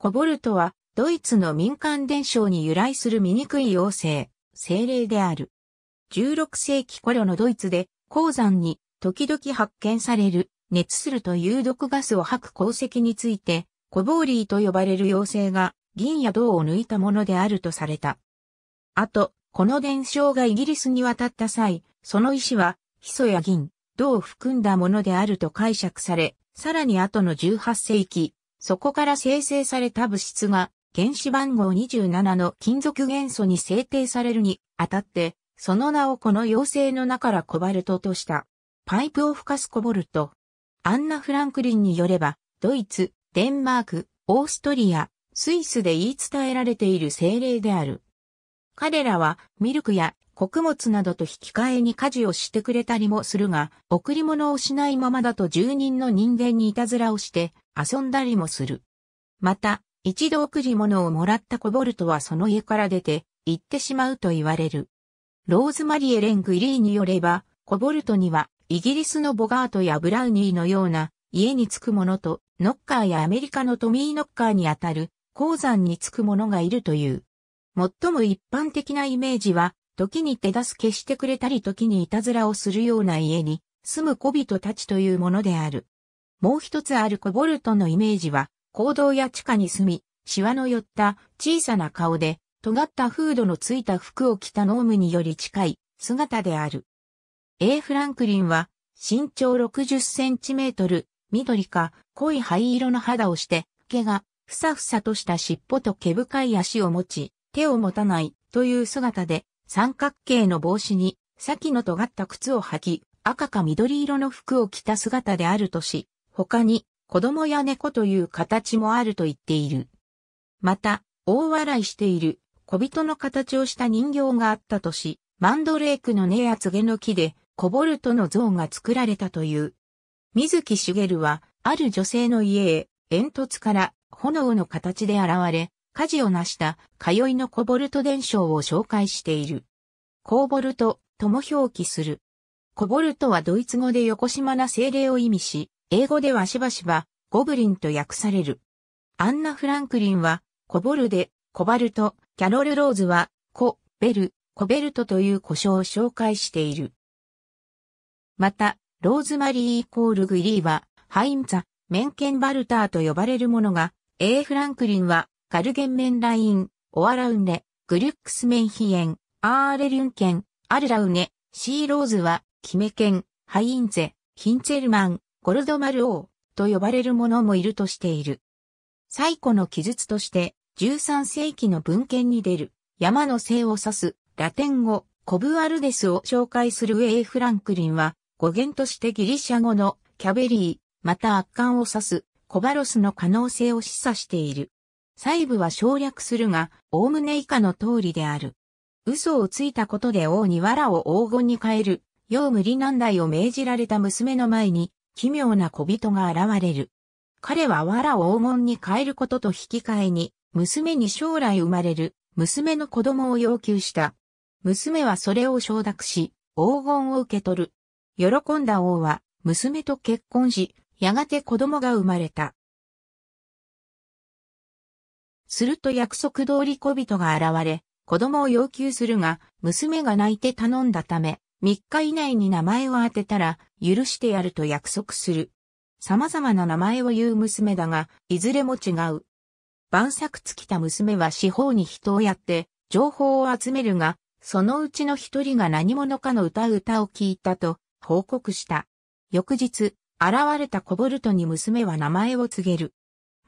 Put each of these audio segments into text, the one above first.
コボルトは、ドイツの民間伝承に由来する醜い妖精、精霊である。16世紀頃のドイツで、鉱山に時々発見される、熱すると有毒ガスを吐く鉱石について、コボーリーと呼ばれる妖精が、銀や銅を抜いたものであるとされた。あと、この伝承がイギリスに渡った際、その石は、ヒ素や銀、銅を含んだものであると解釈され、さらに後の18世紀、そこから生成された物質が原子番号27の金属元素に制定されるにあたって、その名をこの妖精の名からコバルトとした。パイプを吹かすコボルト。アンナ・フランクリンによれば、ドイツ、デンマーク、オーストリア、スイスで言い伝えられている精霊である。彼らはミルクや穀物などと引き換えに家事をしてくれたりもするが、贈り物をしないままだと住人の人間にいたずらをして、遊んだりもする。また、一度贈り物をもらったコボルトはその家から出て行ってしまうと言われる。ローズマリエ・レングリーによれば、コボルトにはイギリスのボガートやブラウニーのような家に着くものと、ノッカーやアメリカのトミーノッカーにあたる鉱山に着くものがいるという。最も一般的なイメージは、時に手助けしてくれたり時にいたずらをするような家に住む小人たちというものである。もう一つあるコボルトのイメージは、行動や地下に住み、シワの寄った小さな顔で、尖ったフードのついた服を着たノームにより近い姿である。A. フランクリンは、身長60センチメートル、緑か濃い灰色の肌をして、毛がふさふさとした尻尾と毛深い足を持ち、手を持たないという姿で、三角形の帽子に、先の尖った靴を履き、赤か緑色の服を着た姿であるとし、他に子供や猫という形もあると言っている。また、大笑いしている小人の形をした人形があったとし、マンドレークの根やツの木で、コボルトの像が作られたという。水木しげるは、ある女性の家へ、煙突から炎の形で現れ、火事を成した通いのコボルト伝承を紹介している。コーボルトとも表記する。コボルトはドイツ語で横島な精霊を意味し、英語ではしばしばゴブリンと訳される。アンナ・フランクリンは、コボルデ、コバルト、キャロル・ローズは、コ、ベル、コベルトという故障を紹介している。また、ローズマリーイコールグリーは、ハインザ、メンケンバルターと呼ばれるものが、A. フランクリンは、ガルゲンメンライン、オアラウネ、グリュックスメンヒエン、アーレリュンケン、アルラウネ、シーローズは、キメケン、ハインゼ、ヒンツェルマン、コルドマル王と呼ばれる者もいるとしている。最古の記述として、13世紀の文献に出る、山の姓を指す、ラテン語、コブアルデスを紹介するウェイ・フランクリンは、語源としてギリシャ語のキャベリー、また圧巻を指す、コバロスの可能性を示唆している。細部は省略するが、おおむね以下の通りである。嘘をついたことで王に藁を黄金に変える、よう無理難題を命じられた娘の前に、奇妙な小人が現れる。彼は藁を黄金に変えることと引き換えに、娘に将来生まれる、娘の子供を要求した。娘はそれを承諾し、黄金を受け取る。喜んだ王は、娘と結婚し、やがて子供が生まれた。すると約束通り小人が現れ、子供を要求するが、娘が泣いて頼んだため、3日以内に名前を当てたら、許してやると約束する。様々な名前を言う娘だが、いずれも違う。晩作尽きた娘は四方に人をやって、情報を集めるが、そのうちの一人が何者かの歌う歌を聞いたと報告した。翌日、現れたコボルトに娘は名前を告げる。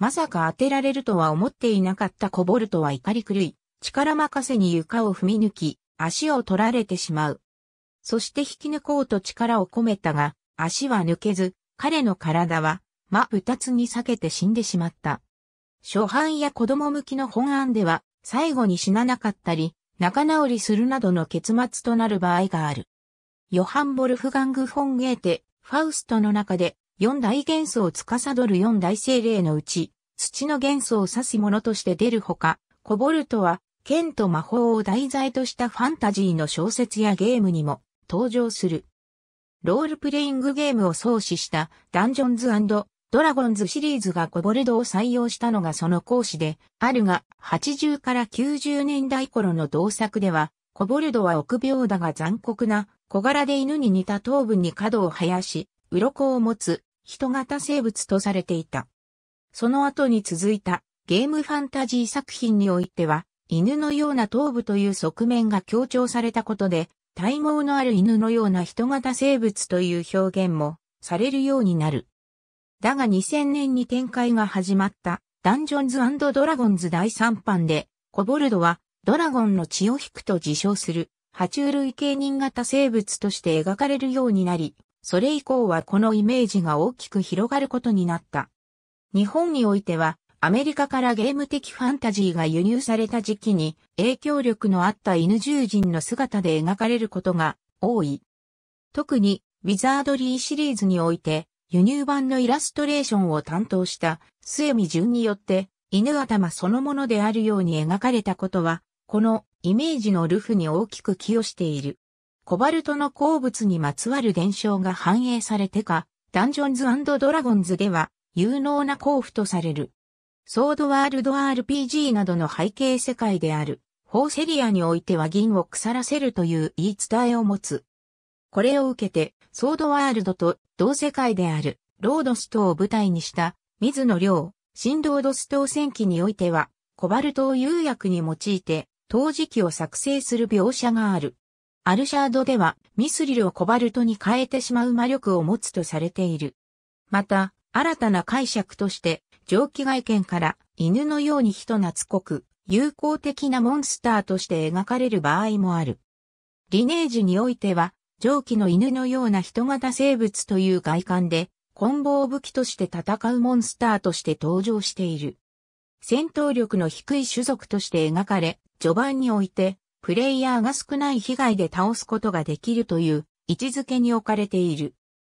まさか当てられるとは思っていなかったコボルトは怒り狂い、力任せに床を踏み抜き、足を取られてしまう。そして引き抜こうと力を込めたが、足は抜けず、彼の体は、真二つに裂けて死んでしまった。初版や子供向きの本案では、最後に死ななかったり、仲直りするなどの結末となる場合がある。ヨハン・ボルフガング・フォン・ゲーテ、ファウストの中で、四大元素を司る四大精霊のうち、土の元素を指すものとして出るほか、コボルトは、剣と魔法を題材としたファンタジーの小説やゲームにも登場する。ロールプレイングゲームを創始したダンジョンズドラゴンズシリーズがコボルドを採用したのがその講師であるが、80から90年代頃の同作では、コボルドは臆病だが残酷な小柄で犬に似た頭部に角を生やし、鱗を持つ人型生物とされていた。その後に続いたゲームファンタジー作品においては、犬のような頭部という側面が強調されたことで、体毛のある犬のような人型生物という表現もされるようになる。だが2000年に展開が始まったダンジョンズドラゴンズ第3版で、コボルドはドラゴンの血を引くと自称する、爬虫類系人型生物として描かれるようになり、それ以降はこのイメージが大きく広がることになった。日本においては、アメリカからゲーム的ファンタジーが輸入された時期に影響力のあった犬獣人の姿で描かれることが多い。特に、ウィザードリーシリーズにおいて、輸入版のイラストレーションを担当した末見順によって、犬頭そのものであるように描かれたことは、このイメージのルフに大きく寄与している。コバルトの鉱物にまつわる伝承が反映されてか、ダンジョンズドラゴンズでは有能な甲府とされる。ソードワールド RPG などの背景世界である、ホーセリアにおいては銀を腐らせるという言い伝えを持つ。これを受けて、ソードワールドと同世界である、ロードストを舞台にした、水野良、新ロードスト戦記においては、コバルトを釉薬に用いて、陶磁器を作成する描写がある。アルシャードでは、ミスリルをコバルトに変えてしまう魔力を持つとされている。また、新たな解釈として、蒸気外見から犬のように人懐こく、友好的なモンスターとして描かれる場合もある。リネージュにおいては、蒸気の犬のような人型生物という外観で、棍棒武器として戦うモンスターとして登場している。戦闘力の低い種族として描かれ、序盤において、プレイヤーが少ない被害で倒すことができるという位置づけに置かれている。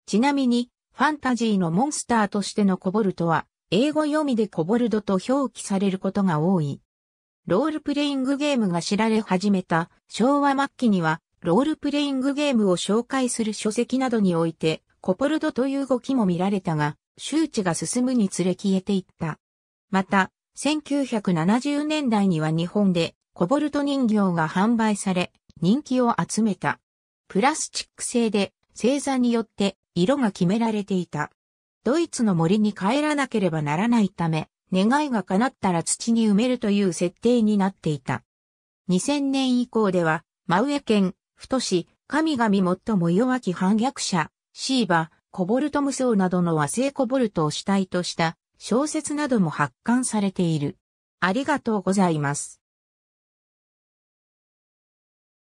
ちなみに、ファンタジーのモンスターとしてのコボルトは、英語読みでコボルドと表記されることが多い。ロールプレイングゲームが知られ始めた昭和末期には、ロールプレイングゲームを紹介する書籍などにおいて、コボルドという動きも見られたが、周知が進むにつれ消えていった。また、1970年代には日本でコボルト人形が販売され、人気を集めた。プラスチック製で、星座によって色が決められていた。ドイツの森に帰らなければならないため、願いが叶ったら土に埋めるという設定になっていた。2000年以降では、真上県、太市、神々最も弱き反逆者、シーバ、コボルト無双などの和製コボルトを主体とした小説なども発刊されている。ありがとうございます。